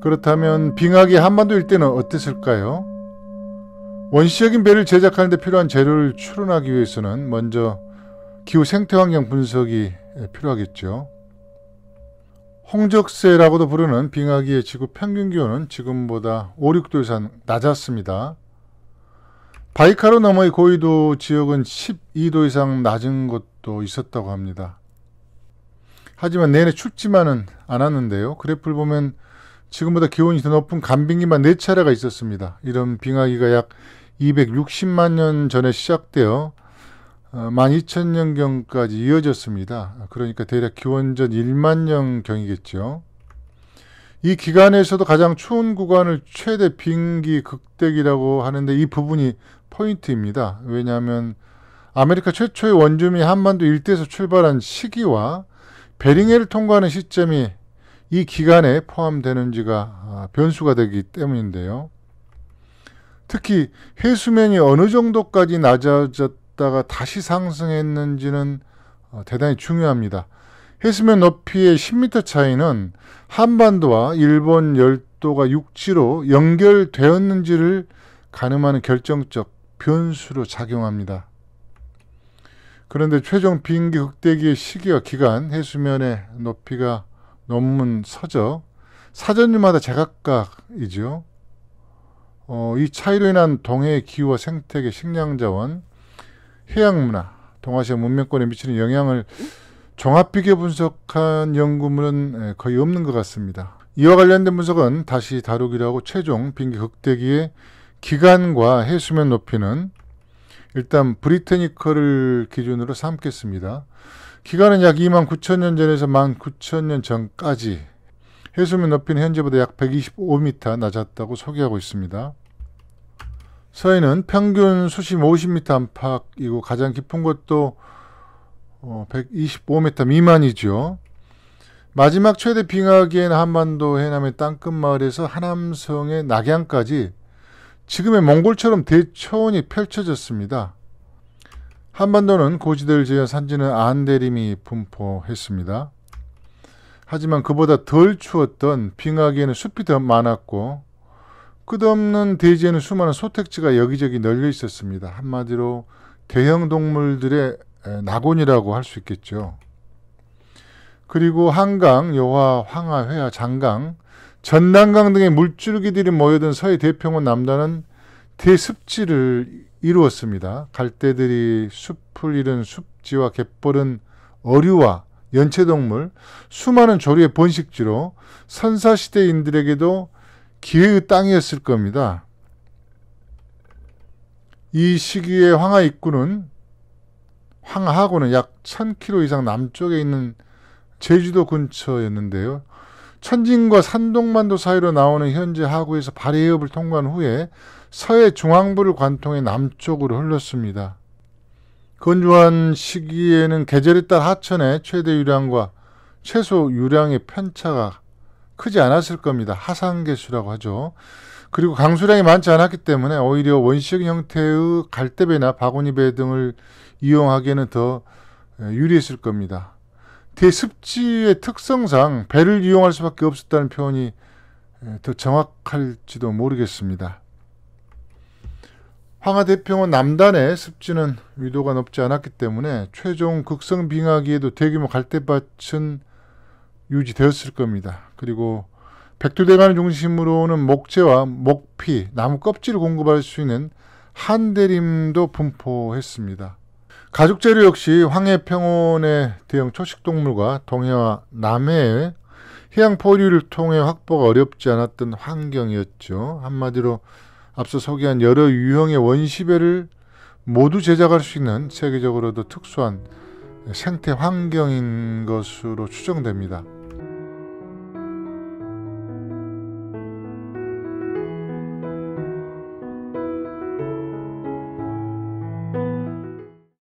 그렇다면 빙하기 한반도 일대는 어땠을까요? 원시적인 배를 제작하는 데 필요한 재료를 추론하기 위해서는 먼저 기후 생태환경 분석이 필요하겠죠. 홍적세라고도 부르는 빙하기의 지구 평균 기온은 지금보다 5, 6도 이상 낮았습니다. 바이카로 너머의 고위도 지역은 12도 이상 낮은 곳도 있었다고 합니다. 하지만 내내 춥지만은 않았는데요. 그래프를 보면 지금보다 기온이 더 높은 간빙기만 네차례가 있었습니다. 이런 빙하기가 약 260만 년 전에 시작되어 12,000년경까지 어, 이어졌습니다. 그러니까 대략 기원전 1만 년경이겠죠. 이 기간에서도 가장 추운 구간을 최대 빙기 극대기라고 하는데 이 부분이 포인트입니다. 왜냐하면 아메리카 최초의 원주민이 한반도 일대에서 출발한 시기와 베링해를 통과하는 시점이 이 기간에 포함되는지가 아, 변수가 되기 때문인데요. 특히 해수면이 어느 정도까지 낮아졌다가 다시 상승했는지는 어, 대단히 중요합니다. 해수면 높이의 10m 차이는 한반도와 일본 열도가 육지로 연결되었는지를 가늠하는 결정적 변수로 작용합니다. 그런데 최종 비행기 극대기의 시기와 기간, 해수면의 높이가 논문 서적, 사전류마다 제각각이죠. 어, 이 차이로 인한 동해의 기후와 생태계, 식량자원, 해양문화, 동아시아 문명권에 미치는 영향을 종합 비교 분석한 연구물은 거의 없는 것 같습니다. 이와 관련된 분석은 다시 다루기로 하고 최종 빙기 극대기의 기간과 해수면 높이는 일단 브리테니커를 기준으로 삼겠습니다. 기간은 약 2만 9천 년 전에서 1만 9천 년 전까지 해수면 높이는 현재보다 약 125m 낮았다고 소개하고 있습니다. 서해는 평균 수심 50m 안팎이고 가장 깊은 곳도 125m 어, 미만이죠. 마지막 최대 빙하기엔 한반도 해남의 땅끝마을에서 하남성의 낙양까지 지금의 몽골처럼 대초원이 펼쳐졌습니다. 한반도는 고지대를 지어 산지는 안대림이 분포했습니다. 하지만 그보다 덜 추웠던 빙하기에는 숲이 더 많았고 끝없는 대지에는 수많은 소택지가 여기저기 널려 있었습니다. 한마디로 대형 동물들의 낙원이라고 할 수 있겠죠. 그리고 한강, 여화, 황하, 회화, 장강 전난강 등의 물줄기들이 모여든 서해 대평원 남단은 대습지를 이루었습니다. 갈대들이 숲을 잃은 숲지와 갯벌은 어류와 연체동물, 수많은 조류의 번식지로 선사시대인들에게도 기회의 땅이었을 겁니다. 이 시기에 황하 입구는 황하하고는 약 1000km 이상 남쪽에 있는 제주도 근처였는데요. 천진과 산동만도 사이로 나오는 현재 하구에서 발해협을 통과한 후에 서해 중앙부를 관통해 남쪽으로 흘렀습니다. 건조한 시기에는 계절에 따라 하천의 최대 유량과 최소 유량의 편차가 크지 않았을 겁니다. 하상계수라고 하죠. 그리고 강수량이 많지 않았기 때문에 오히려 원시적 형태의 갈대배나 바구니배 등을 이용하기에는 더 유리했을 겁니다. 대습지의 특성상 배를 이용할 수밖에 없었다는 표현이 더 정확할지도 모르겠습니다. 황하대평원 남단의 습지는 위도가 높지 않았기 때문에 최종 극성 빙하기에도 대규모 갈대밭은 유지되었을 겁니다. 그리고 백두대간을 중심으로는 목재와 목피, 나무 껍질을 공급할 수 있는 한대림도 분포했습니다. 가죽재료 역시 황해평원의 대형 초식동물과 동해와 남해의 해양 포류를 통해 확보가 어렵지 않았던 환경이었죠. 한마디로 앞서 소개한 여러 유형의 원시배를 모두 제작할 수 있는 세계적으로도 특수한 생태 환경인 것으로 추정됩니다.